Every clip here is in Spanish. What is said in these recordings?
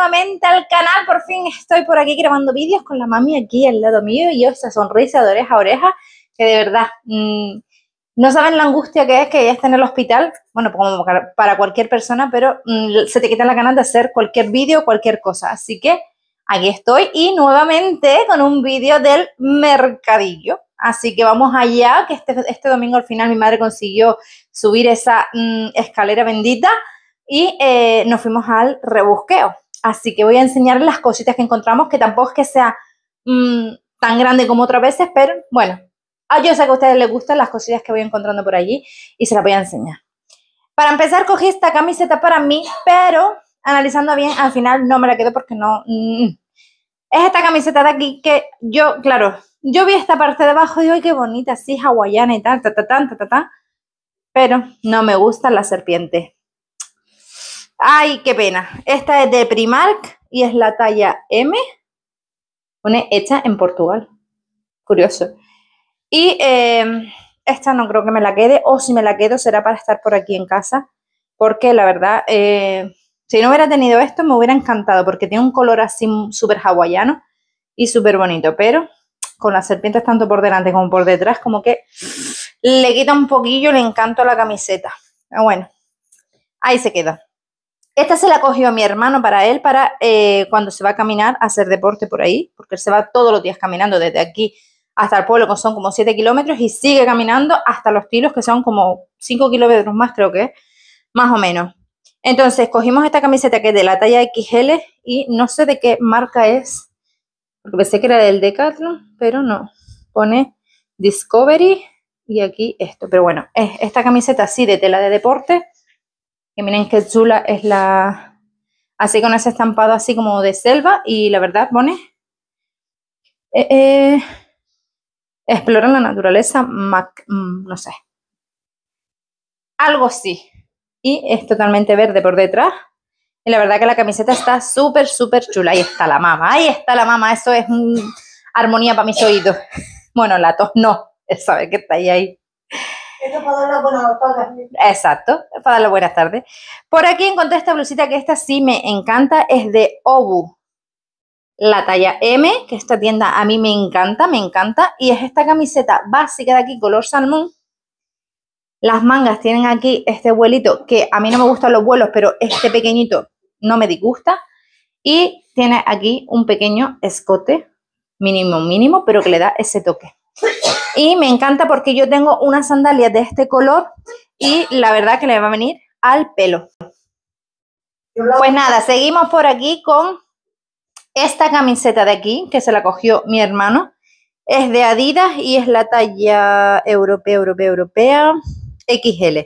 nuevamente al canal. Por fin estoy por aquí grabando vídeos con la mami aquí al lado mío y yo esa sonrisa de oreja a oreja que de verdad mm, no saben la angustia que es que ella está en el hospital. Bueno, para cualquier persona, pero mm, se te quita la ganas de hacer cualquier vídeo, cualquier cosa. Así que aquí estoy y nuevamente con un vídeo del mercadillo. Así que vamos allá, que este, este domingo al final mi madre consiguió subir esa mm, escalera bendita y eh, nos fuimos al rebusqueo. Así que voy a enseñar las cositas que encontramos, que tampoco es que sea mm, tan grande como otras veces, pero bueno, ah, yo sé que a ustedes les gustan las cositas que voy encontrando por allí y se las voy a enseñar. Para empezar, cogí esta camiseta para mí, pero analizando bien, al final no me la quedo porque no... Mm. Es esta camiseta de aquí que yo, claro, yo vi esta parte de abajo y digo, ay, qué bonita, sí, hawaiana y tal, ta, ta, ta, ta, pero no me gusta la serpiente. Ay, qué pena. Esta es de Primark y es la talla M. Pone hecha en Portugal. Curioso. Y eh, esta no creo que me la quede. O si me la quedo será para estar por aquí en casa. Porque la verdad, eh, si no hubiera tenido esto me hubiera encantado. Porque tiene un color así súper hawaiano y súper bonito. Pero con las serpientes tanto por delante como por detrás, como que le quita un poquillo el encanto a la camiseta. Ah, bueno, ahí se queda. Esta se la cogió a mi hermano para él, para eh, cuando se va a caminar a hacer deporte por ahí, porque él se va todos los días caminando desde aquí hasta el pueblo, que son como 7 kilómetros, y sigue caminando hasta los tiros que son como 5 kilómetros más, creo que, más o menos. Entonces, cogimos esta camiseta que es de la talla XL y no sé de qué marca es, porque pensé que era del Decathlon, pero no. Pone Discovery y aquí esto. Pero bueno, es esta camiseta así de tela de deporte miren qué chula es la... Así con ese estampado así como de selva y la verdad pone... Eh, eh la naturaleza, mm, no sé. Algo así. Y es totalmente verde por detrás. Y la verdad que la camiseta está súper, súper chula. Ahí está la mama, ahí está la mama. Eso es armonía para mis oídos. Bueno, la tos no, sabe que está ahí. Esto para buenas tardes. Exacto, para darle buenas tardes. Por aquí encontré esta blusita que esta sí me encanta, es de Obu. La talla M, que esta tienda a mí me encanta, me encanta. Y es esta camiseta básica de aquí, color salmón. Las mangas tienen aquí este vuelito, que a mí no me gustan los vuelos, pero este pequeñito no me disgusta. Y tiene aquí un pequeño escote mínimo, mínimo, pero que le da ese toque. Y me encanta porque yo tengo unas sandalias de este color y la verdad que le va a venir al pelo. Pues nada, seguimos por aquí con esta camiseta de aquí, que se la cogió mi hermano. Es de Adidas y es la talla europea, europea, europea, XL.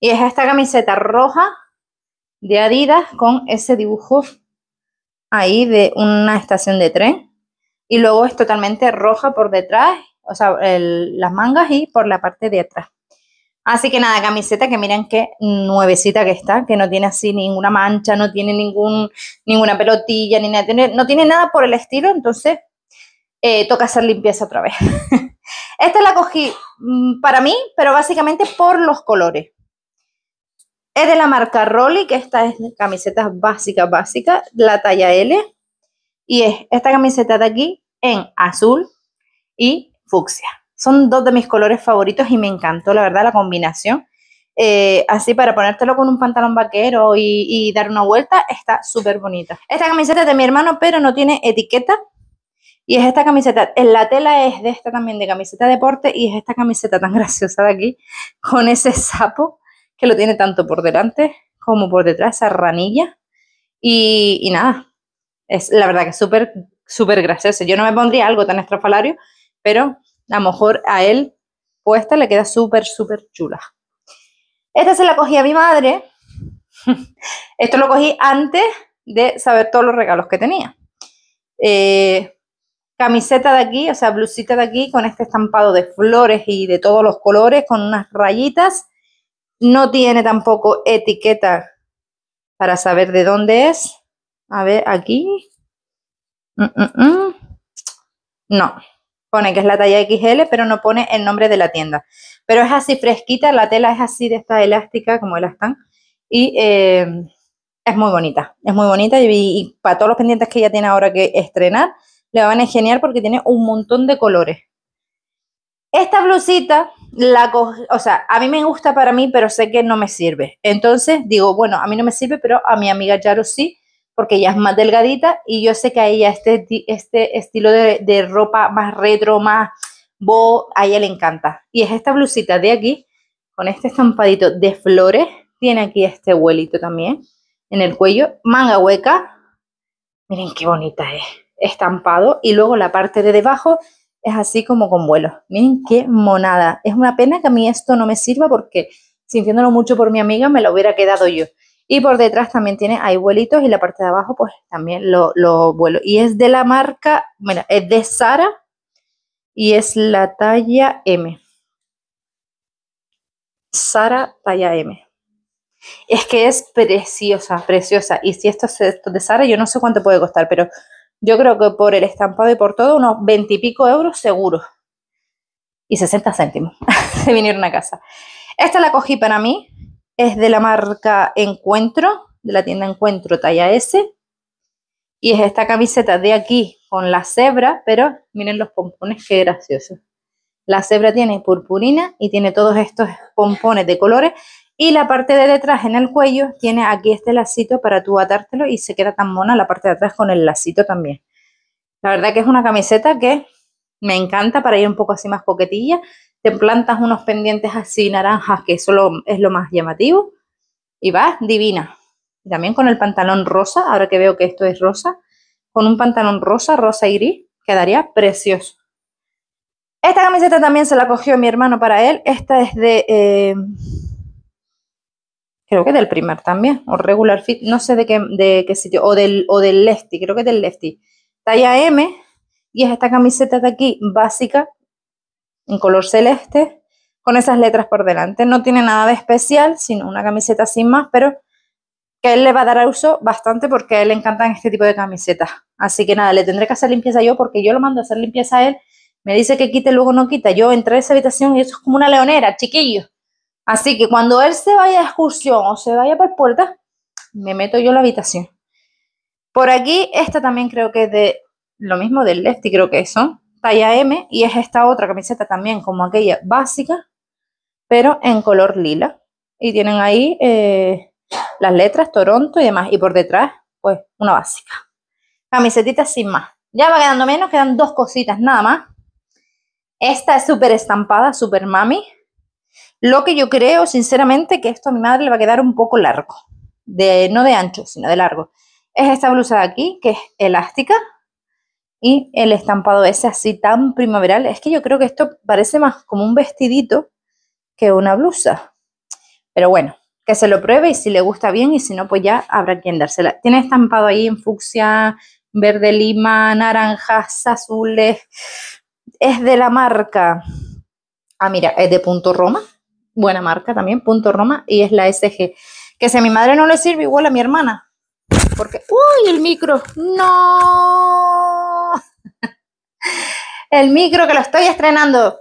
Y es esta camiseta roja de Adidas con ese dibujo ahí de una estación de tren y luego es totalmente roja por detrás, o sea, las mangas y por la parte de atrás. Así que nada, camiseta que miren qué nuevecita que está, que no tiene así ninguna mancha, no tiene ningún, ninguna pelotilla, ni no tiene nada por el estilo, entonces eh, toca hacer limpieza otra vez. Esta la cogí mm, para mí, pero básicamente por los colores. Es de la marca Rolly, que esta es camiseta básica, básica, la talla L. Y es esta camiseta de aquí, en azul y fucsia. Son dos de mis colores favoritos y me encantó, la verdad, la combinación. Eh, así para ponértelo con un pantalón vaquero y, dar una vuelta, está súper bonita. Esta camiseta es de mi hermano, pero no tiene etiqueta. Y es esta camiseta, la tela es de esta también, de camiseta deporte, y es esta camiseta tan graciosa de aquí, con ese sapo que lo tiene tanto por delante como por detrás, esa ranilla. Y, y nada, es la verdad que súper súper gracioso. Yo no me pondría algo tan estrafalario, pero a lo mejor a él puesta le queda súper, súper chula. Esta se la cogí a mi madre. Esto lo cogí antes de saber todos los regalos que tenía. Eh, camiseta de aquí, o sea, blusita de aquí con este estampado de flores y de todos los colores, con unas rayitas. No tiene tampoco etiqueta para saber de dónde es. A ver, aquí. Mm, mm, mm. No, pone que es la talla XL, pero no pone el nombre de la tienda. Pero es así fresquita, la tela es así de esta elástica, como la están y eh, es muy bonita, es muy bonita y, para todos los pendientes que ella tiene ahora que estrenar, le van a genial porque tiene un montón de colores. Esta blusita, la o sea, a mí me gusta para mí, pero sé que no me sirve. Entonces digo, bueno, a mí no me sirve, pero a mi amiga Yaro sí porque ella es más delgadita y yo sé que a ella este, este estilo de, ropa más retro, más bo, a ella le encanta. Y es esta blusita de aquí, con este estampadito de flores, tiene aquí este vuelito también en el cuello, manga hueca, miren qué bonita es, estampado, y luego la parte de debajo es así como con vuelos, miren qué monada, es una pena que a mí esto no me sirva porque sintiéndolo mucho por mi amiga me lo hubiera quedado yo, y por detrás también tiene, hay vuelitos y la parte de abajo pues también lo, vuelo. Y es de la marca, mira, es de Sara y es la talla M. Sara talla M. Es que es preciosa, preciosa. Y si esto es, de Sara, yo no sé cuánto puede costar, pero yo creo que por el estampado y por todo, unos 20 y pico euros seguro. Y 60 céntimos. Se vinieron a casa. Esta la cogí para mí, es de la marca Encuentro, de la tienda Encuentro talla S. Y es esta camiseta de aquí con la cebra, pero miren los pompones, qué gracioso. La cebra tiene purpurina y tiene todos estos pompones de colores. Y la parte de detrás en el cuello tiene aquí este lacito para tú atártelo y se queda tan mona la parte de atrás con el lacito también. La verdad que es una camiseta que me encanta para ir un poco así más coquetilla. Te plantas unos pendientes así naranjas, que eso es lo más llamativo, y vas divina. También con el pantalón rosa, ahora que veo que esto es rosa, con un pantalón rosa, rosa y gris, quedaría precioso. Esta camiseta también se la cogió mi hermano para él. Esta es de, eh, creo que del primer también, o regular fit, no sé de qué, sitio, o del, o del lefty, creo que es del lefty. Talla M, y es esta camiseta de aquí, básica, en color celeste, con esas letras por delante. No tiene nada de especial, sino una camiseta sin más, pero que él le va a dar a uso bastante porque a él le encantan este tipo de camisetas. Así que nada, le tendré que hacer limpieza yo porque yo lo mando a hacer limpieza a él. Me dice que quite, luego no quita. Yo entré a esa habitación y eso es como una leonera, chiquillo. Así que cuando él se vaya a excursión o se vaya por puerta, me meto yo en la habitación. Por aquí, esta también creo que es de lo mismo del Lefty, creo que son talla M y es esta otra camiseta también como aquella básica, pero en color lila. Y tienen ahí eh, las letras Toronto y demás. Y por detrás, pues una básica. Camisetita sin más. Ya va quedando menos, quedan dos cositas nada más. Esta es súper estampada, súper mami. Lo que yo creo, sinceramente, que esto a mi madre le va a quedar un poco largo. De, no de ancho, sino de largo. Es esta blusa de aquí, que es elástica y el estampado ese así tan primaveral, es que yo creo que esto parece más como un vestidito que una blusa. Pero bueno, que se lo pruebe y si le gusta bien y si no, pues ya habrá quien dársela. Tiene estampado ahí en fucsia, verde lima, naranjas, azules. Es de la marca. Ah, mira, es de Punto Roma. Buena marca también, Punto Roma. Y es la SG. Que si a mi madre no le sirve, igual a mi hermana. Porque. ¡Uy, el micro! ¡No! el micro que lo estoy estrenando.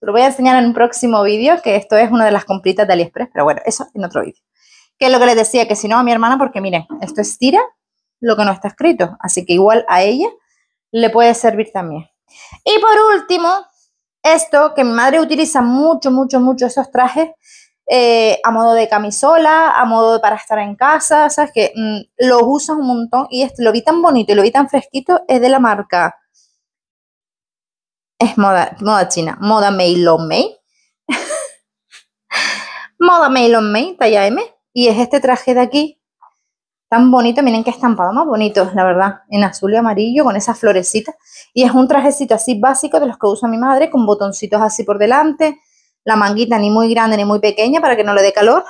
Lo voy a enseñar en un próximo vídeo, que esto es una de las compritas de AliExpress, pero bueno, eso en otro vídeo. Que es lo que les decía, que si no a mi hermana, porque miren, esto estira lo que no está escrito, así que igual a ella le puede servir también. Y por último, esto que mi madre utiliza mucho, mucho, mucho esos trajes eh, a modo de camisola, a modo de para estar en casa, sabes que lo mm, los usas un montón y este, lo vi tan bonito y lo vi tan fresquito, es de la marca es moda, moda china, moda Meilon Mei. moda Meilon Mei, talla M. Y es este traje de aquí, tan bonito, miren qué estampado más bonito, la verdad, en azul y amarillo, con esas florecitas. Y es un trajecito así básico de los que usa mi madre, con botoncitos así por delante, la manguita ni muy grande ni muy pequeña para que no le dé calor.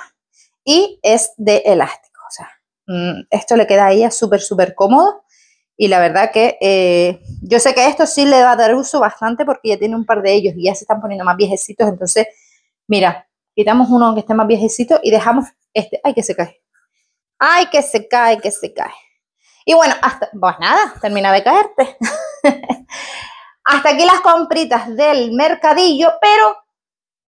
Y es de elástico, o sea, mm, esto le queda a ella súper, súper cómodo. Y la verdad que eh, yo sé que esto sí le va a dar uso bastante porque ya tiene un par de ellos y ya se están poniendo más viejecitos. Entonces, mira, quitamos uno que esté más viejecito y dejamos este. ¡Ay, que se cae! ¡Ay, que se cae, que se cae! Y bueno, hasta, pues nada, termina de caerte. hasta aquí las compritas del mercadillo, pero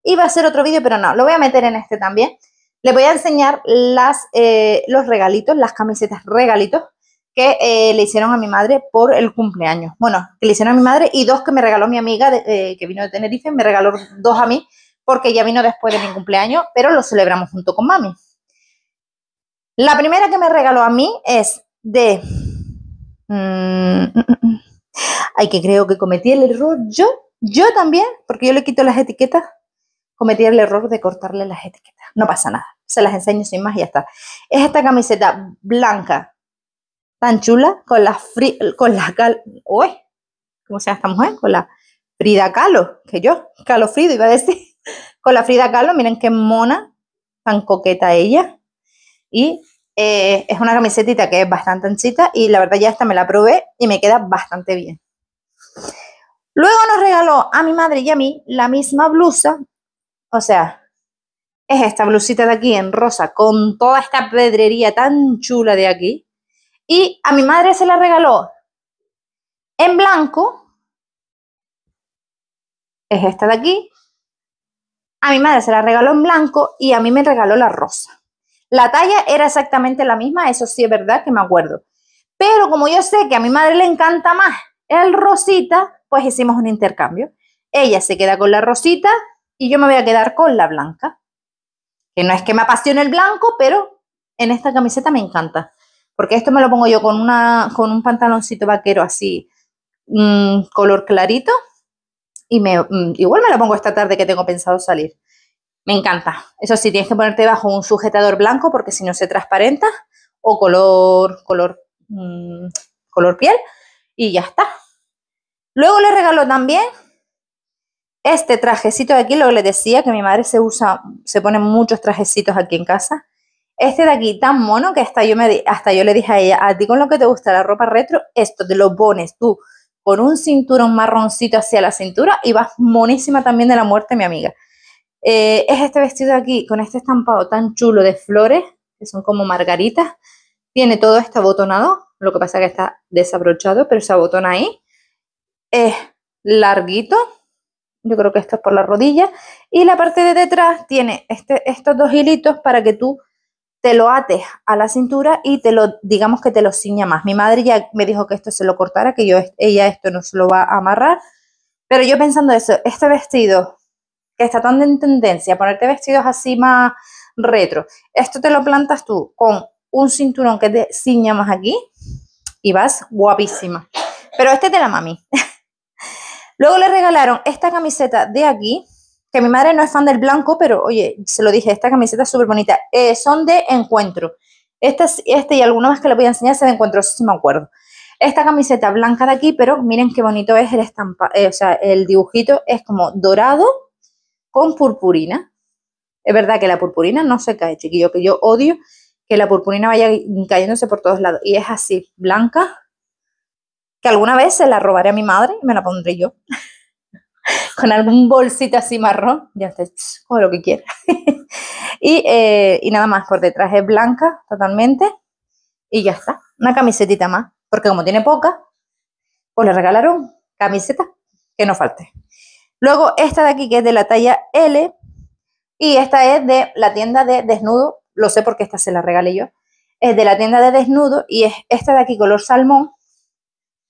iba a hacer otro vídeo, pero no, lo voy a meter en este también. Les voy a enseñar las, eh, los regalitos, las camisetas regalitos que eh, le hicieron a mi madre por el cumpleaños. Bueno, que le hicieron a mi madre y dos que me regaló mi amiga eh, que vino de Tenerife, me regaló dos a mí porque ya vino después de mi cumpleaños, pero lo celebramos junto con mami. La primera que me regaló a mí es de... Mm, mm, mm, ay, que creo que cometí el error yo, yo también, porque yo le quito las etiquetas, cometí el error de cortarle las etiquetas. No pasa nada, se las enseño sin más y ya está. Es esta camiseta blanca tan chula con la, con la cal ¿cómo se llama esta mujer? Con la Frida Kahlo, que yo, Kahlo Frido iba a decir. Con la Frida Kahlo, miren qué mona, tan coqueta ella. Y eh, es una camisetita que es bastante anchita y la verdad ya esta me la probé y me queda bastante bien. Luego nos regaló a mi madre y a mí la misma blusa, o sea, es esta blusita de aquí en rosa con toda esta pedrería tan chula de aquí. Y a mi madre se la regaló en blanco. Es esta de aquí. A mi madre se la regaló en blanco y a mí me regaló la rosa. La talla era exactamente la misma, eso sí es verdad que me acuerdo. Pero como yo sé que a mi madre le encanta más el rosita, pues hicimos un intercambio. Ella se queda con la rosita y yo me voy a quedar con la blanca. Que no es que me apasione el blanco, pero en esta camiseta me encanta. Porque esto me lo pongo yo con, una, con un pantaloncito vaquero así, mm, color clarito. Y me, mm, igual me lo pongo esta tarde que tengo pensado salir. Me encanta. Eso sí, tienes que ponerte bajo un sujetador blanco porque si no se transparenta o color, color, mm, color piel y ya está. Luego le regalo también este trajecito de aquí, lo que les decía, que mi madre se usa, se pone muchos trajecitos aquí en casa. Este de aquí tan mono que hasta yo, me, hasta yo le dije a ella, a ti con lo que te gusta la ropa retro, esto te lo pones tú con un cinturón marroncito hacia la cintura y vas monísima también de la muerte, mi amiga. Eh, es este vestido de aquí con este estampado tan chulo de flores, que son como margaritas. Tiene todo esto abotonado, lo que pasa que está desabrochado, pero se abotona ahí. Es larguito, yo creo que esto es por la rodilla. Y la parte de detrás tiene este, estos dos hilitos para que tú te lo ates a la cintura y te lo, digamos que te lo ciña más. Mi madre ya me dijo que esto se lo cortara, que yo, ella esto no se lo va a amarrar, pero yo pensando eso, este vestido que está tan en tendencia, ponerte vestidos así más retro, esto te lo plantas tú con un cinturón que te ciña más aquí y vas guapísima. Pero este te la mami. Luego le regalaron esta camiseta de aquí, que mi madre no es fan del blanco, pero oye, se lo dije, esta camiseta es súper bonita. Eh, son de encuentro. Este, este y alguno más que le voy a enseñar se de encuentro, si sí me acuerdo. Esta camiseta blanca de aquí, pero miren qué bonito es el estampa, eh, o sea, el dibujito es como dorado con purpurina. Es verdad que la purpurina no se cae, chiquillo, que yo odio que la purpurina vaya cayéndose por todos lados. Y es así, blanca, que alguna vez se la robaré a mi madre y me la pondré yo. con algún bolsito así marrón, ya está o lo que quiera. Eh, y, nada más, por detrás es blanca totalmente y ya está. Una camisetita más, porque como tiene poca, pues le regalaron camiseta que no falte. Luego esta de aquí que es de la talla L y esta es de la tienda de desnudo, lo sé porque esta se la regalé yo, es de la tienda de desnudo y es esta de aquí color salmón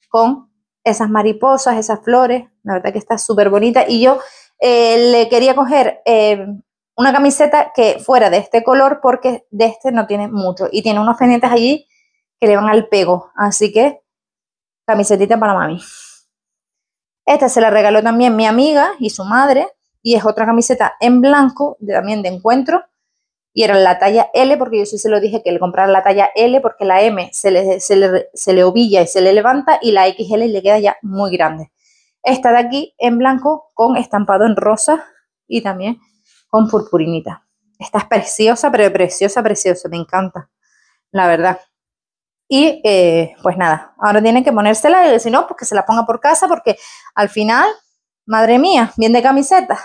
con esas mariposas, esas flores, la verdad que está súper bonita. Y yo eh, le quería coger eh, una camiseta que fuera de este color porque de este no tiene mucho. Y tiene unos pendientes allí que le van al pego. Así que camisetita para mami. Esta se la regaló también mi amiga y su madre. Y es otra camiseta en blanco, de, también de encuentro. Y era la talla L, porque yo sí se lo dije que le comprara la talla L, porque la M se le, se le, se le ovilla y se le levanta, y la XL le queda ya muy grande. Esta de aquí en blanco con estampado en rosa y también con purpurinita. Esta es preciosa, pero preciosa, preciosa. Me encanta, la verdad. Y eh, pues nada, ahora tienen que ponérsela y si no, pues que se la ponga por casa porque al final, madre mía, bien de camiseta.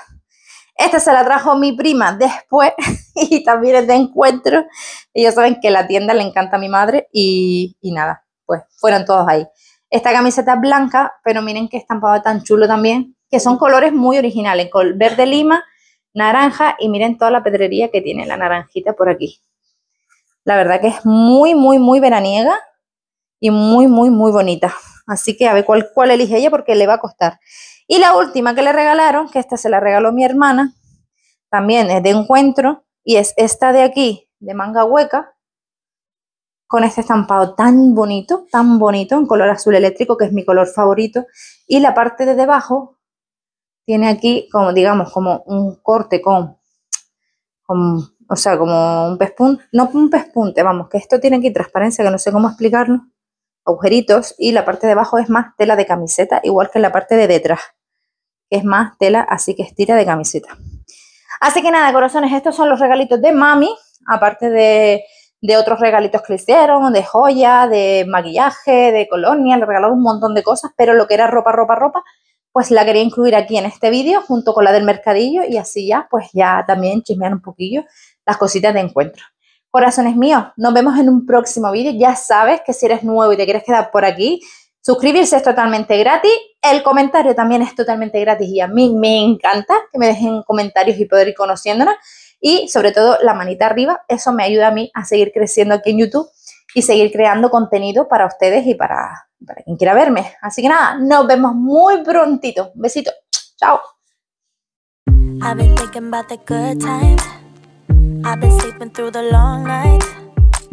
Esta se la trajo mi prima después y también es de encuentro. Ellos saben que la tienda le encanta a mi madre y, y nada, pues fueron todos ahí. Esta camiseta es blanca, pero miren qué estampado tan chulo también, que son colores muy originales, con verde lima, naranja y miren toda la pedrería que tiene la naranjita por aquí. La verdad que es muy, muy, muy veraniega y muy, muy, muy bonita. Así que a ver cuál, cuál elige ella porque le va a costar. Y la última que le regalaron, que esta se la regaló mi hermana, también es de encuentro y es esta de aquí, de manga hueca, con este estampado tan bonito, tan bonito, en color azul eléctrico, que es mi color favorito. Y la parte de debajo tiene aquí, como digamos, como un corte con, con o sea, como un pespunte, no un pespunte, vamos, que esto tiene aquí transparencia, que no sé cómo explicarlo, agujeritos, y la parte de abajo es más tela de camiseta, igual que la parte de detrás, que es más tela, así que es tira de camiseta. Así que nada, corazones, estos son los regalitos de mami, aparte de de otros regalitos que le hicieron, de joya, de maquillaje, de colonia, le regalaron un montón de cosas, pero lo que era ropa, ropa, ropa, pues la quería incluir aquí en este vídeo junto con la del mercadillo y así ya, pues ya también chismear un poquillo las cositas de encuentro. Corazones míos, nos vemos en un próximo vídeo. Ya sabes que si eres nuevo y te quieres quedar por aquí, Suscribirse es totalmente gratis, el comentario también es totalmente gratis y a mí me encanta que me dejen comentarios y poder ir conociéndonos y sobre todo la manita arriba, eso me ayuda a mí a seguir creciendo aquí en YouTube y seguir creando contenido para ustedes y para, quien quiera verme. Así que nada, nos vemos muy prontito. Un besito. Chao.